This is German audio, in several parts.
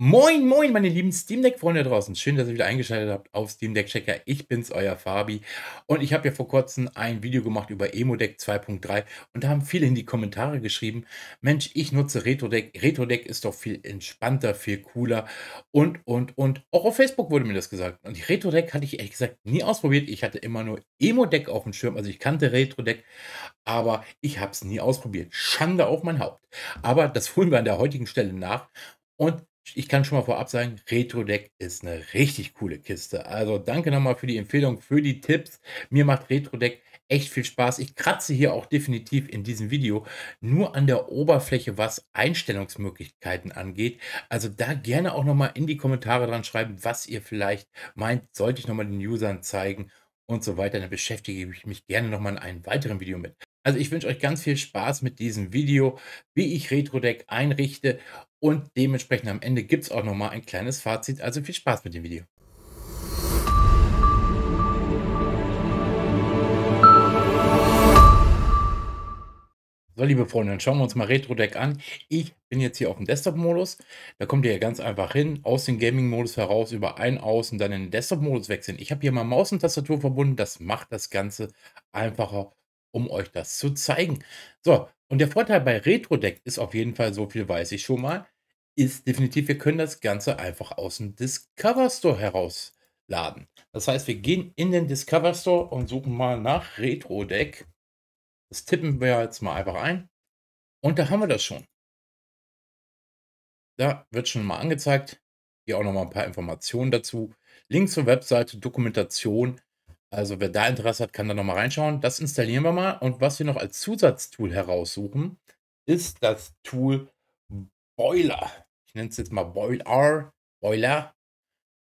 Moin, moin, meine lieben Steam Deck-Freunde draußen. Schön, dass ihr wieder eingeschaltet habt auf Steam Deck Checker. Ich bin's, euer Fabi. Und ich habe ja vor kurzem ein Video gemacht über Emodeck 2.3 und da haben viele in die Kommentare geschrieben, Mensch, ich nutze Retro-Deck. Retro-Deck ist doch viel entspannter, viel cooler und, und, und. Auch auf Facebook wurde mir das gesagt. Und Retro-Deck hatte ich ehrlich gesagt nie ausprobiert. Ich hatte immer nur Emodeck auf dem Schirm. Also ich kannte Retro-Deck. aber ich habe es nie ausprobiert. Schande auf mein Haupt. Aber das holen wir an der heutigen Stelle nach. Und ich kann schon mal vorab sagen, Retro Deck ist eine richtig coole Kiste. Also danke nochmal für die Empfehlung, für die Tipps. Mir macht Retro Deck echt viel Spaß. Ich kratze hier auch definitiv in diesem Video nur an der Oberfläche, was Einstellungsmöglichkeiten angeht. Also da gerne auch nochmal in die Kommentare dran schreiben, was ihr vielleicht meint, sollte ich nochmal den Usern zeigen und so weiter. Dann beschäftige ich mich gerne nochmal in einem weiteren Video mit. Also ich wünsche euch ganz viel Spaß mit diesem Video, wie ich RetroDeck einrichte und dementsprechend am Ende gibt es auch nochmal ein kleines Fazit. Also viel Spaß mit dem Video. So, liebe Freunde, dann schauen wir uns mal RetroDeck an. Ich bin jetzt hier auf dem Desktop-Modus. Da kommt ihr ja ganz einfach hin, aus dem Gaming-Modus heraus, über ein, aus und dann in den Desktop-Modus wechseln. Ich habe hier mal Maus und Tastatur verbunden. Das macht das Ganze einfacher um euch das zu zeigen. So, und der Vorteil bei Retro-Deck ist auf jeden Fall, so viel weiß ich schon mal, ist definitiv, wir können das Ganze einfach aus dem Discover Store herausladen. Das heißt, wir gehen in den Discover Store und suchen mal nach Retro-Deck. Das tippen wir jetzt mal einfach ein. Und da haben wir das schon. Da wird schon mal angezeigt. Hier auch noch mal ein paar Informationen dazu. Link zur Webseite, Dokumentation, also wer da Interesse hat, kann da nochmal reinschauen. Das installieren wir mal. Und was wir noch als Zusatztool heraussuchen, ist das Tool Boiler. Ich nenne es jetzt mal Boiler. Boiler.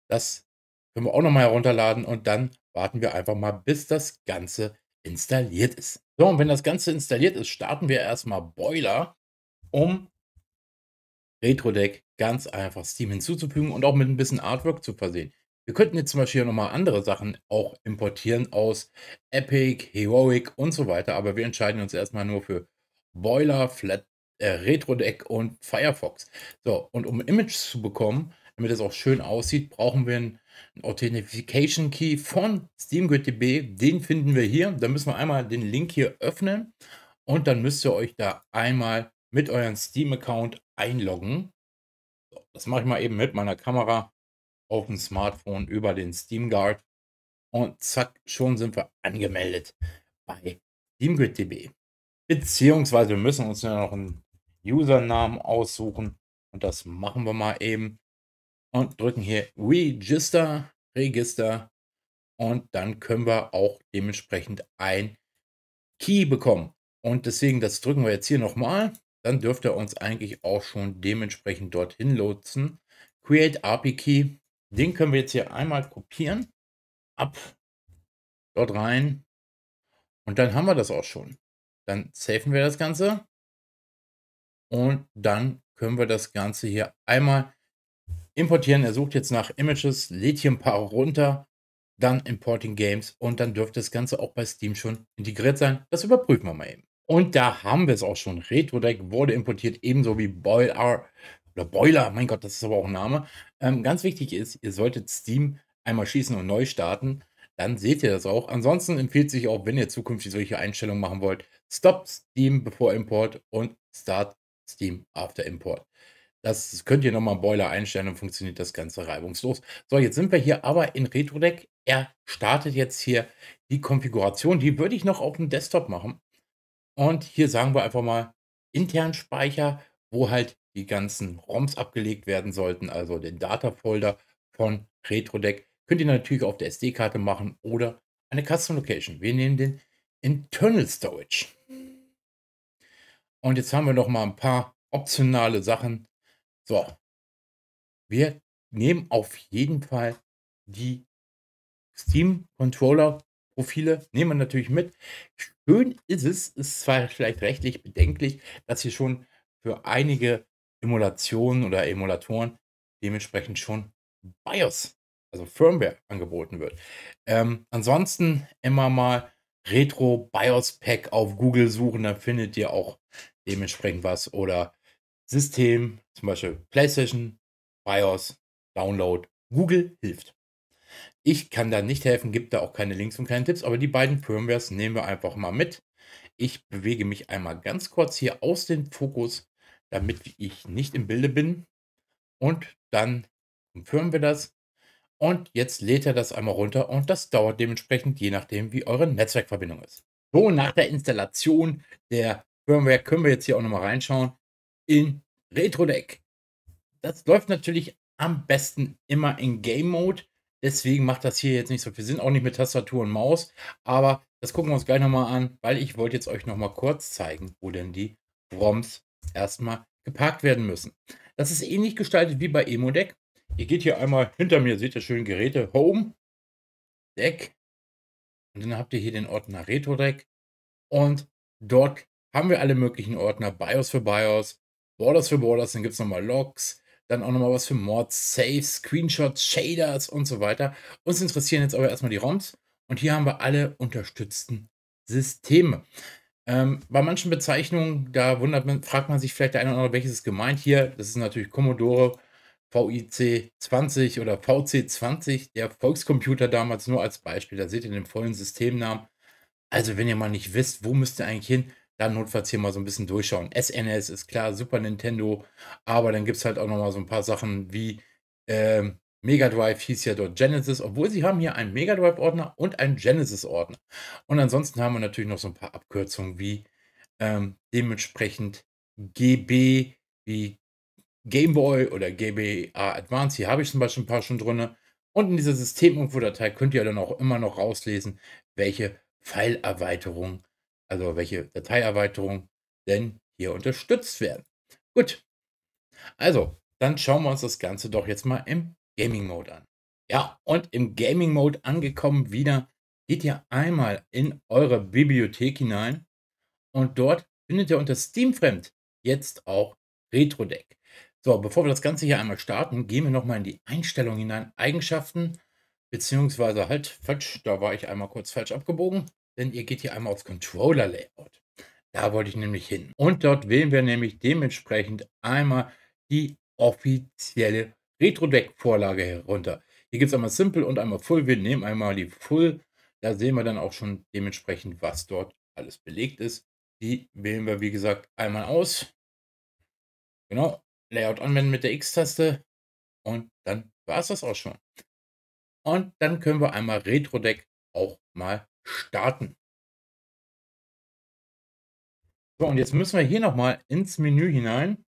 Das können wir auch nochmal herunterladen und dann warten wir einfach mal, bis das Ganze installiert ist. So, und wenn das Ganze installiert ist, starten wir erstmal Boiler, um RetroDeck ganz einfach Steam hinzuzufügen und auch mit ein bisschen Artwork zu versehen. Wir könnten jetzt zum Beispiel nochmal andere Sachen auch importieren aus Epic, Heroic und so weiter, aber wir entscheiden uns erstmal nur für Boiler, Flat, äh, Retro Deck und Firefox. So, und um Image zu bekommen, damit es auch schön aussieht, brauchen wir einen Authentication Key von SteamGridDB. Den finden wir hier. Da müssen wir einmal den Link hier öffnen und dann müsst ihr euch da einmal mit eurem Steam-Account einloggen. So, das mache ich mal eben mit meiner Kamera auf dem Smartphone über den Steam Guard. Und zack, schon sind wir angemeldet bei SteamGrid.db. Beziehungsweise wir müssen uns ja noch einen Usernamen aussuchen. Und das machen wir mal eben. Und drücken hier Register, Register. Und dann können wir auch dementsprechend ein Key bekommen. Und deswegen, das drücken wir jetzt hier nochmal. Dann dürfte er uns eigentlich auch schon dementsprechend dorthin lotsen. Create API Key. Den können wir jetzt hier einmal kopieren, ab, dort rein und dann haben wir das auch schon. Dann safen wir das Ganze und dann können wir das Ganze hier einmal importieren. Er sucht jetzt nach Images, lädt hier ein paar runter, dann Importing Games und dann dürfte das Ganze auch bei Steam schon integriert sein. Das überprüfen wir mal eben. Und da haben wir es auch schon. Retro Deck wurde importiert, ebenso wie Boiler oder Boiler. Mein Gott, das ist aber auch ein Name. Ähm, ganz wichtig ist, ihr solltet Steam einmal schießen und neu starten. Dann seht ihr das auch. Ansonsten empfiehlt sich auch, wenn ihr zukünftig solche Einstellungen machen wollt, Stop Steam before Import und Start Steam after Import. Das könnt ihr nochmal Boiler einstellen und funktioniert das Ganze reibungslos. So, jetzt sind wir hier aber in RetroDeck. Er startet jetzt hier die Konfiguration. Die würde ich noch auf dem Desktop machen. Und hier sagen wir einfach mal intern Speicher, wo halt die ganzen ROMs abgelegt werden sollten, also den Data-Folder von RetroDeck, könnt ihr natürlich auf der SD-Karte machen oder eine Custom Location. Wir nehmen den Internal Storage. Und jetzt haben wir noch mal ein paar optionale Sachen. So, wir nehmen auf jeden Fall die Steam Controller Profile, nehmen wir natürlich mit. Schön ist es, ist zwar vielleicht rechtlich bedenklich, dass ihr schon für einige Emulationen oder Emulatoren dementsprechend schon BIOS, also Firmware, angeboten wird. Ähm, ansonsten immer mal Retro BIOS Pack auf Google suchen, dann findet ihr auch dementsprechend was oder System, zum Beispiel PlayStation, BIOS, Download, Google hilft. Ich kann da nicht helfen, gibt da auch keine Links und keine Tipps, aber die beiden Firmwares nehmen wir einfach mal mit. Ich bewege mich einmal ganz kurz hier aus dem Fokus damit ich nicht im Bilde bin. Und dann umfirmen wir das. Und jetzt lädt er das einmal runter und das dauert dementsprechend, je nachdem, wie eure Netzwerkverbindung ist. So, nach der Installation der Firmware können wir jetzt hier auch nochmal reinschauen in RetroDeck. Das läuft natürlich am besten immer in Game Mode. Deswegen macht das hier jetzt nicht so viel Sinn, auch nicht mit Tastatur und Maus. Aber das gucken wir uns gleich nochmal an, weil ich wollte jetzt euch nochmal kurz zeigen, wo denn die ROMs erstmal geparkt werden müssen. Das ist ähnlich gestaltet wie bei Emodeck. Ihr geht hier einmal hinter mir, seht ihr schön Geräte, Home, Deck. Und dann habt ihr hier den Ordner Retro Deck. Und dort haben wir alle möglichen Ordner, BIOS für BIOS, Borders für Borders, dann gibt es nochmal Logs, dann auch nochmal was für Mods, Saves, Screenshots, Shaders und so weiter. Uns interessieren jetzt aber erstmal die ROMs und hier haben wir alle unterstützten Systeme. Ähm, bei manchen Bezeichnungen, da wundert man, fragt man sich vielleicht der eine oder andere, welches ist gemeint hier. Das ist natürlich Commodore VIC 20 oder VC 20, der Volkscomputer damals nur als Beispiel. Da seht ihr den vollen Systemnamen. Also, wenn ihr mal nicht wisst, wo müsst ihr eigentlich hin, dann notfalls hier mal so ein bisschen durchschauen. SNS ist klar, Super Nintendo, aber dann gibt es halt auch nochmal so ein paar Sachen wie ähm, Mega Drive hieß ja dort Genesis, obwohl sie haben hier einen Mega Drive Ordner und einen Genesis Ordner. Und ansonsten haben wir natürlich noch so ein paar Abkürzungen wie ähm, dementsprechend GB wie Game Boy oder GBA Advance. Hier habe ich zum Beispiel ein paar schon drin. Und in dieser Systeminfo-Datei könnt ihr dann auch immer noch rauslesen, welche Pfeilerweiterung, also welche Dateierweiterung denn hier unterstützt werden. Gut. Also, dann schauen wir uns das Ganze doch jetzt mal im Gaming Mode an. Ja, und im Gaming Mode angekommen wieder, geht ihr einmal in eure Bibliothek hinein und dort findet ihr unter Steam Fremd jetzt auch Retro Deck. So, bevor wir das Ganze hier einmal starten, gehen wir nochmal in die Einstellung hinein, Eigenschaften, beziehungsweise halt, falsch, da war ich einmal kurz falsch abgebogen, denn ihr geht hier einmal aufs Controller Layout. Da wollte ich nämlich hin. Und dort wählen wir nämlich dementsprechend einmal die offizielle Retro-Deck-Vorlage herunter. Hier gibt es einmal Simple und einmal Full. Wir nehmen einmal die Full. Da sehen wir dann auch schon dementsprechend, was dort alles belegt ist. Die wählen wir, wie gesagt, einmal aus. Genau, Layout anwenden mit der X-Taste. Und dann war es das auch schon. Und dann können wir einmal Retro-Deck auch mal starten. So, und jetzt müssen wir hier nochmal ins Menü hinein.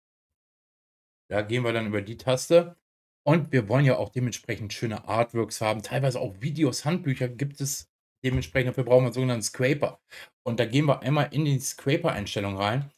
Da gehen wir dann über die Taste und wir wollen ja auch dementsprechend schöne Artworks haben, teilweise auch Videos, Handbücher gibt es dementsprechend. Dafür brauchen wir einen sogenannten Scraper. Und da gehen wir einmal in die Scraper-Einstellung rein.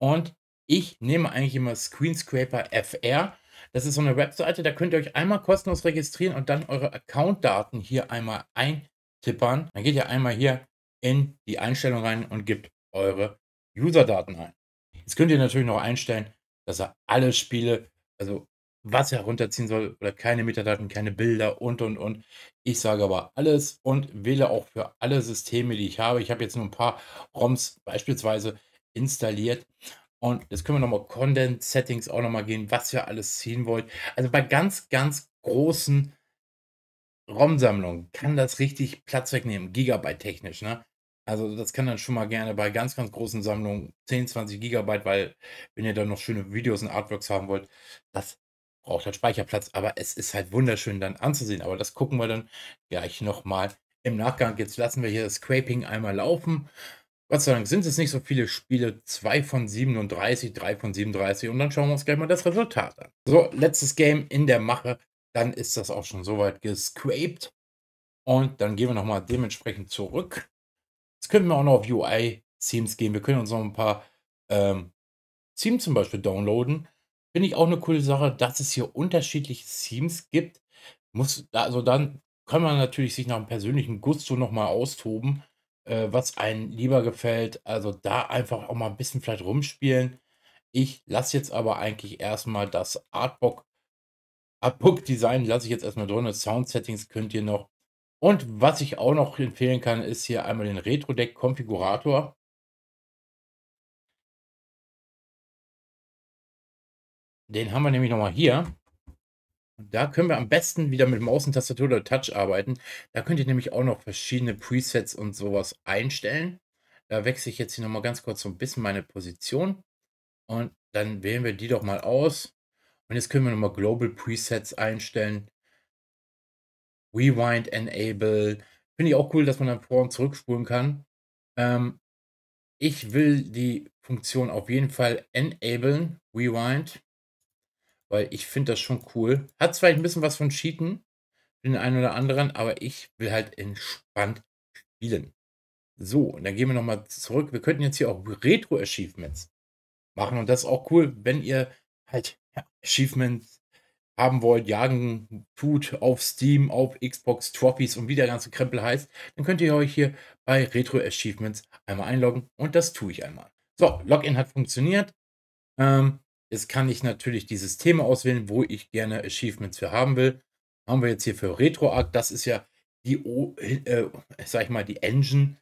Und ich nehme eigentlich immer Screen Scraper FR. Das ist so eine Webseite, da könnt ihr euch einmal kostenlos registrieren und dann eure Account-Daten hier einmal eintippern. Dann geht ihr einmal hier in die Einstellung rein und gebt eure User-Daten ein. Jetzt könnt ihr natürlich noch einstellen, dass er alle Spiele, also was er runterziehen soll oder keine Metadaten, keine Bilder und und und. Ich sage aber alles und wähle auch für alle Systeme, die ich habe. Ich habe jetzt nur ein paar ROMs beispielsweise installiert. Und jetzt können wir nochmal Content Settings auch nochmal gehen, was ihr alles ziehen wollt. Also bei ganz, ganz großen ROM-Sammlungen kann das richtig Platz wegnehmen, Gigabyte technisch. Ne? Also das kann dann schon mal gerne bei ganz, ganz großen Sammlungen 10, 20 Gigabyte, weil wenn ihr dann noch schöne Videos und Artworks haben wollt, das braucht halt Speicherplatz, aber es ist halt wunderschön dann anzusehen. Aber das gucken wir dann gleich nochmal im Nachgang. Jetzt lassen wir hier das Scraping einmal laufen. Gott sei Dank sind es nicht so viele Spiele, 2 von 37, 3 von 37 und dann schauen wir uns gleich mal das Resultat an. So, letztes Game in der Mache, dann ist das auch schon soweit gescraped und dann gehen wir nochmal dementsprechend zurück. Jetzt können wir auch noch auf UI-Themes gehen, wir können uns noch ein paar ähm, Themes zum Beispiel downloaden Finde ich auch eine coole Sache, dass es hier unterschiedliche Themes gibt. Muss, also dann kann man natürlich sich nach einem persönlichen Gusto nochmal austoben, äh, was einem lieber gefällt. Also da einfach auch mal ein bisschen vielleicht rumspielen. Ich lasse jetzt aber eigentlich erstmal das Artbook, Artbook Design lasse ich jetzt erstmal drin. Sound Settings könnt ihr noch. Und was ich auch noch empfehlen kann, ist hier einmal den Retro Deck Konfigurator. Den haben wir nämlich nochmal hier. Da können wir am besten wieder mit Maus und Tastatur oder Touch arbeiten. Da könnt ihr nämlich auch noch verschiedene Presets und sowas einstellen. Da wechsle ich jetzt hier nochmal ganz kurz so ein bisschen meine Position. Und dann wählen wir die doch mal aus. Und jetzt können wir nochmal Global Presets einstellen. Rewind Enable. Finde ich auch cool, dass man dann vor- und zurückspulen kann. Ähm, ich will die Funktion auf jeden Fall enablen, Rewind weil ich finde das schon cool. Hat zwar ein bisschen was von Cheaten, den einen oder anderen, aber ich will halt entspannt spielen. So, und dann gehen wir nochmal zurück. Wir könnten jetzt hier auch Retro-Achievements machen und das ist auch cool, wenn ihr halt ja, Achievements haben wollt, jagen tut auf Steam, auf Xbox Trophies und wie der ganze Krempel heißt, dann könnt ihr euch hier bei Retro Achievements einmal einloggen und das tue ich einmal. So, Login hat funktioniert. Ähm, Jetzt kann ich natürlich die Systeme auswählen, wo ich gerne Achievements für haben will. Haben wir jetzt hier für RetroArch, das ist ja die, o äh, sag ich mal, die Engine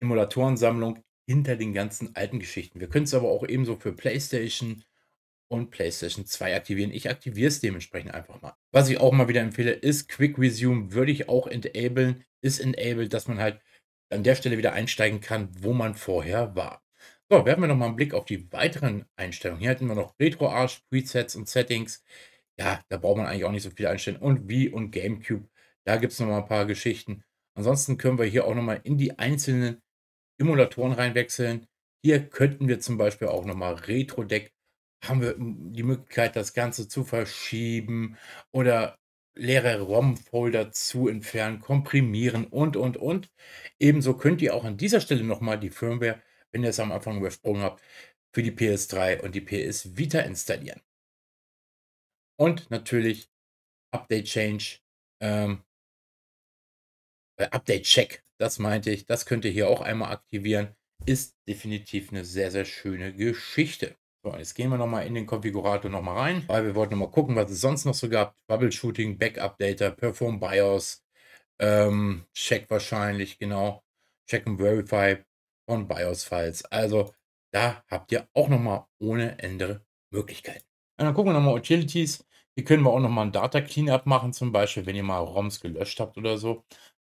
Emulatorensammlung hinter den ganzen alten Geschichten. Wir können es aber auch ebenso für PlayStation und PlayStation 2 aktivieren. Ich aktiviere es dementsprechend einfach mal. Was ich auch mal wieder empfehle, ist Quick Resume, würde ich auch enablen, ist enabled, dass man halt an der Stelle wieder einsteigen kann, wo man vorher war. So, werfen wir nochmal einen Blick auf die weiteren Einstellungen. Hier hatten wir noch Retro-Arch, Presets und Settings. Ja, da braucht man eigentlich auch nicht so viel einstellen. Und Wii und Gamecube, da gibt es nochmal ein paar Geschichten. Ansonsten können wir hier auch nochmal in die einzelnen Emulatoren reinwechseln. Hier könnten wir zum Beispiel auch nochmal Retro-Deck, haben wir die Möglichkeit, das Ganze zu verschieben oder leere ROM-Folder zu entfernen, komprimieren und, und, und. Ebenso könnt ihr auch an dieser Stelle nochmal die Firmware wenn ihr es am Anfang übersprungen habt, für die PS3 und die PS Vita installieren. Und natürlich Update Change, ähm, äh, Update Check, das meinte ich, das könnt ihr hier auch einmal aktivieren. Ist definitiv eine sehr, sehr schöne Geschichte. So, jetzt gehen wir nochmal in den Konfigurator nochmal rein, weil wir wollten nochmal gucken, was es sonst noch so gab. Bubble-Shooting, Backup-Data, Perform BIOS, ähm, Check wahrscheinlich, genau. Check and Verify, von BIOS-Files. Also da habt ihr auch noch mal ohne Ende Möglichkeiten. Und dann gucken wir mal Utilities. Hier können wir auch noch mal ein Data Cleanup machen, zum Beispiel, wenn ihr mal ROMs gelöscht habt oder so.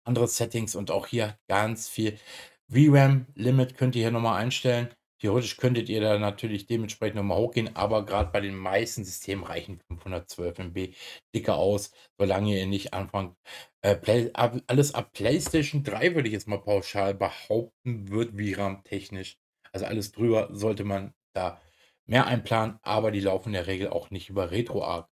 Andere Settings und auch hier ganz viel VRAM Limit könnt ihr hier mal einstellen. Theoretisch könntet ihr da natürlich dementsprechend nochmal hochgehen, aber gerade bei den meisten Systemen reichen 512 MB dicker aus, solange ihr nicht anfangt. Äh, Play, ab, alles ab PlayStation 3 würde ich jetzt mal pauschal behaupten, wird VRAM technisch. Also alles drüber sollte man da mehr einplanen, aber die laufen in der Regel auch nicht über RetroArch.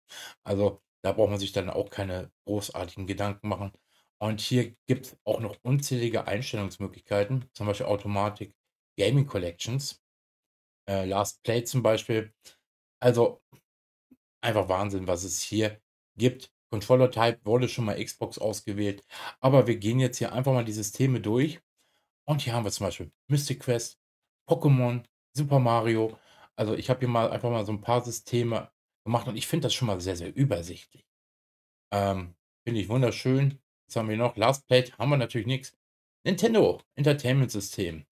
Also da braucht man sich dann auch keine großartigen Gedanken machen. Und hier gibt es auch noch unzählige Einstellungsmöglichkeiten, zum Beispiel Automatik, Gaming Collections. Äh, Last Play zum Beispiel. Also einfach Wahnsinn, was es hier gibt. Controller Type wurde schon mal Xbox ausgewählt. Aber wir gehen jetzt hier einfach mal die Systeme durch. Und hier haben wir zum Beispiel Mystic Quest, Pokémon, Super Mario. Also ich habe hier mal einfach mal so ein paar Systeme gemacht und ich finde das schon mal sehr, sehr übersichtlich. Ähm, finde ich wunderschön. Jetzt haben wir noch? Last Plate haben wir natürlich nichts. Nintendo Entertainment System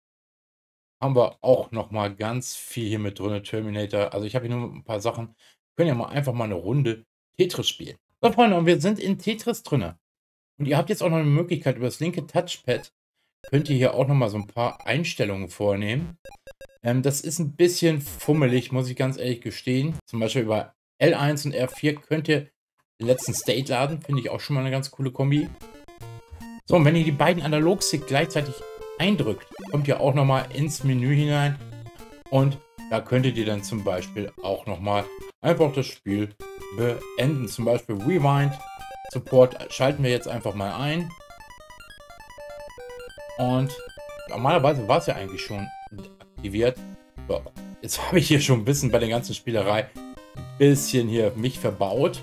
haben wir auch noch mal ganz viel hier mit drin. Terminator. Also ich habe hier nur ein paar Sachen. können ja mal einfach mal eine Runde Tetris spielen. So, Freunde, und wir sind in Tetris drin. Und ihr habt jetzt auch noch eine Möglichkeit, über das linke Touchpad könnt ihr hier auch noch mal so ein paar Einstellungen vornehmen. Ähm, das ist ein bisschen fummelig, muss ich ganz ehrlich gestehen. Zum Beispiel über L1 und R4 könnt ihr den letzten State laden. Finde ich auch schon mal eine ganz coole Kombi. So, und wenn ihr die beiden Analogstick gleichzeitig eindrückt, kommt ihr auch nochmal ins Menü hinein und da könntet ihr dann zum Beispiel auch nochmal einfach das Spiel beenden. Zum Beispiel Rewind Support schalten wir jetzt einfach mal ein. Und normalerweise war es ja eigentlich schon aktiviert. So, jetzt habe ich hier schon ein bisschen bei der ganzen Spielerei ein bisschen hier mich verbaut.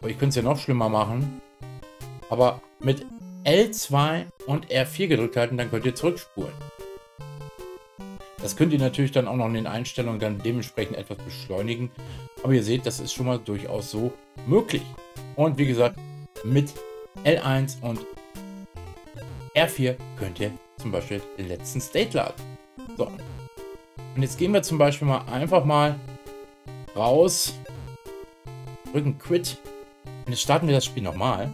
Aber ich könnte es ja noch schlimmer machen. Aber mit L2 und R4 gedrückt halten, dann könnt ihr zurückspulen. Das könnt ihr natürlich dann auch noch in den Einstellungen dann dementsprechend etwas beschleunigen. Aber ihr seht, das ist schon mal durchaus so möglich. Und wie gesagt, mit L1 und R4 könnt ihr zum Beispiel den letzten State laden. So. Und jetzt gehen wir zum Beispiel mal einfach mal raus, drücken Quit und jetzt starten wir das Spiel nochmal.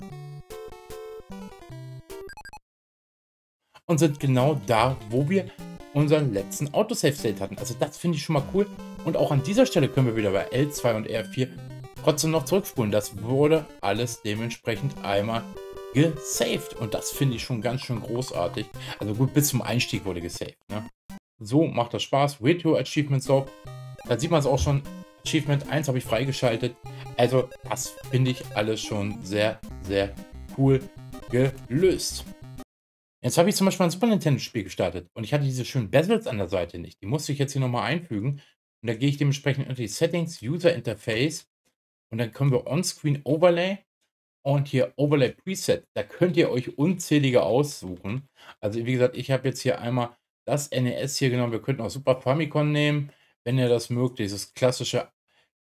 und sind genau da, wo wir unseren letzten Autosave-State hatten. Also das finde ich schon mal cool. Und auch an dieser Stelle können wir wieder bei L2 und R4 trotzdem noch zurückspulen. Das wurde alles dementsprechend einmal gesaved. Und das finde ich schon ganz schön großartig. Also gut, bis zum Einstieg wurde gesaved. Ne? So macht das Spaß. Video Achievements auch. Da sieht man es auch schon. Achievement 1 habe ich freigeschaltet. Also das finde ich alles schon sehr, sehr cool gelöst. Jetzt habe ich zum Beispiel ein Super Nintendo-Spiel gestartet und ich hatte diese schönen Bezels an der Seite nicht. Die musste ich jetzt hier nochmal einfügen. Und da gehe ich dementsprechend unter die Settings, User Interface und dann können wir On-Screen Overlay und hier Overlay Preset. Da könnt ihr euch unzählige aussuchen. Also wie gesagt, ich habe jetzt hier einmal das NES hier genommen. Wir könnten auch Super Famicom nehmen, wenn ihr das mögt. Dieses klassische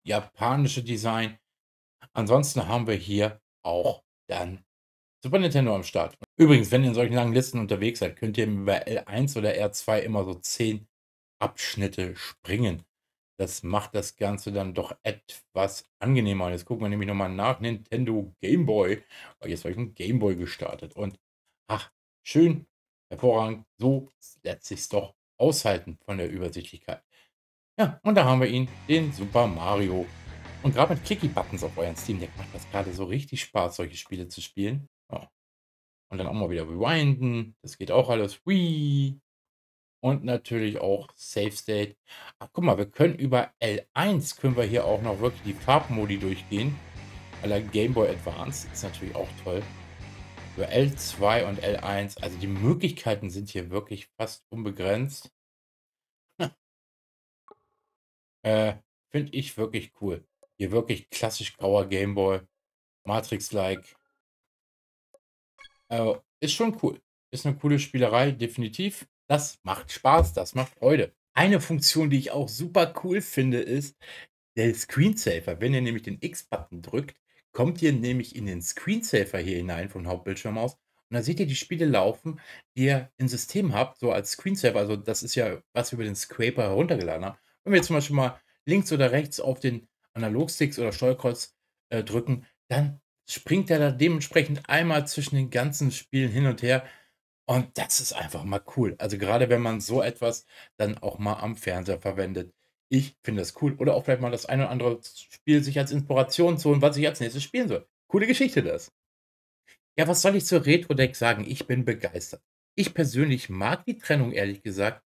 japanische Design. Ansonsten haben wir hier auch dann Super Nintendo am Start. Übrigens, wenn ihr in solchen langen Listen unterwegs seid, könnt ihr über L1 oder R2 immer so 10 Abschnitte springen. Das macht das Ganze dann doch etwas angenehmer. Jetzt gucken wir nämlich nochmal nach Nintendo Game Boy. Oh, jetzt habe ich einen Game Boy gestartet. Und ach, schön, hervorragend. So lässt sich doch aushalten von der Übersichtlichkeit. Ja, und da haben wir ihn, den Super Mario. Und gerade mit Clicky-Buttons auf euren Steam Deck macht das gerade so richtig Spaß, solche Spiele zu spielen. Oh, und dann auch mal wieder rewinden. Das geht auch alles. Whee. Und natürlich auch Safe State. Ach, guck mal, wir können über L1 können wir hier auch noch wirklich die Farbmodi durchgehen. Aller Game Boy Advance ist natürlich auch toll. Über L2 und L1, also die Möglichkeiten sind hier wirklich fast unbegrenzt. Hm. äh, Finde ich wirklich cool. Hier wirklich klassisch grauer Game Boy. Matrix-like. Äh, ist schon cool. Ist eine coole Spielerei, definitiv. Das macht Spaß, das macht Freude. Eine Funktion, die ich auch super cool finde, ist der Screensaver. Wenn ihr nämlich den X-Button drückt, kommt ihr nämlich in den Screensaver hier hinein vom Hauptbildschirm aus. Und da seht ihr die Spiele laufen, die ihr im System habt, so als Screensaver. Also das ist ja, was wir über den Scraper heruntergeladen haben. Wenn wir zum Beispiel mal links oder rechts auf den Analogsticks oder Steuerkreuz äh, drücken, dann springt er da dementsprechend einmal zwischen den ganzen Spielen hin und her. Und das ist einfach mal cool. Also gerade wenn man so etwas dann auch mal am Fernseher verwendet. Ich finde das cool. Oder auch vielleicht mal das ein oder andere Spiel sich als Inspiration zu holen, was ich als nächstes spielen soll. Coole Geschichte das. Ja, was soll ich zur Retro-Deck sagen? Ich bin begeistert. Ich persönlich mag die Trennung, ehrlich gesagt,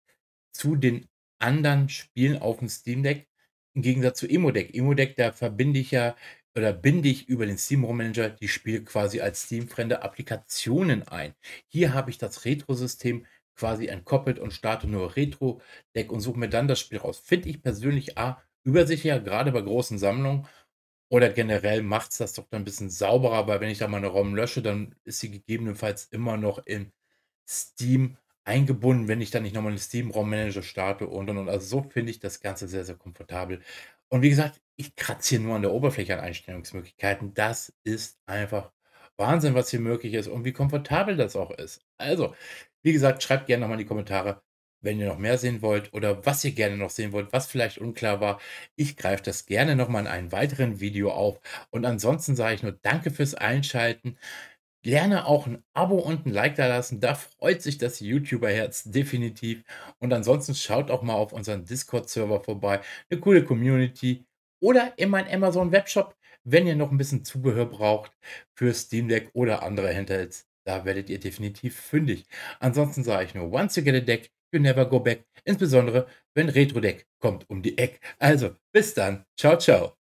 zu den anderen Spielen auf dem Steam Deck im Gegensatz zu Emo Deck. Emo Deck, da verbinde ich ja oder binde ich über den Steam ROM Manager die Spiele quasi als Steam-fremde Applikationen ein. Hier habe ich das Retro-System quasi entkoppelt und starte nur Retro-Deck und suche mir dann das Spiel raus. Finde ich persönlich A, übersichtlicher, gerade bei großen Sammlungen. Oder generell macht es das doch dann ein bisschen sauberer, weil wenn ich da meine ROM lösche, dann ist sie gegebenenfalls immer noch in Steam eingebunden, wenn ich dann nicht nochmal einen Steam-ROM-Manager starte und und und. Also so finde ich das Ganze sehr, sehr komfortabel. Und wie gesagt, ich kratze hier nur an der Oberfläche an Einstellungsmöglichkeiten. Das ist einfach Wahnsinn, was hier möglich ist und wie komfortabel das auch ist. Also, wie gesagt, schreibt gerne nochmal in die Kommentare, wenn ihr noch mehr sehen wollt oder was ihr gerne noch sehen wollt, was vielleicht unklar war. Ich greife das gerne nochmal in einem weiteren Video auf. Und ansonsten sage ich nur Danke fürs Einschalten. Gerne auch ein Abo und ein Like da lassen. Da freut sich das YouTuber-Herz definitiv. Und ansonsten schaut auch mal auf unseren Discord-Server vorbei. Eine coole Community. Oder in meinen Amazon-Webshop, wenn ihr noch ein bisschen Zubehör braucht für Steam Deck oder andere Handhelds. Da werdet ihr definitiv fündig. Ansonsten sage ich nur, once you get a deck, you never go back. Insbesondere, wenn Retro Deck kommt um die Ecke. Also, bis dann. Ciao, ciao.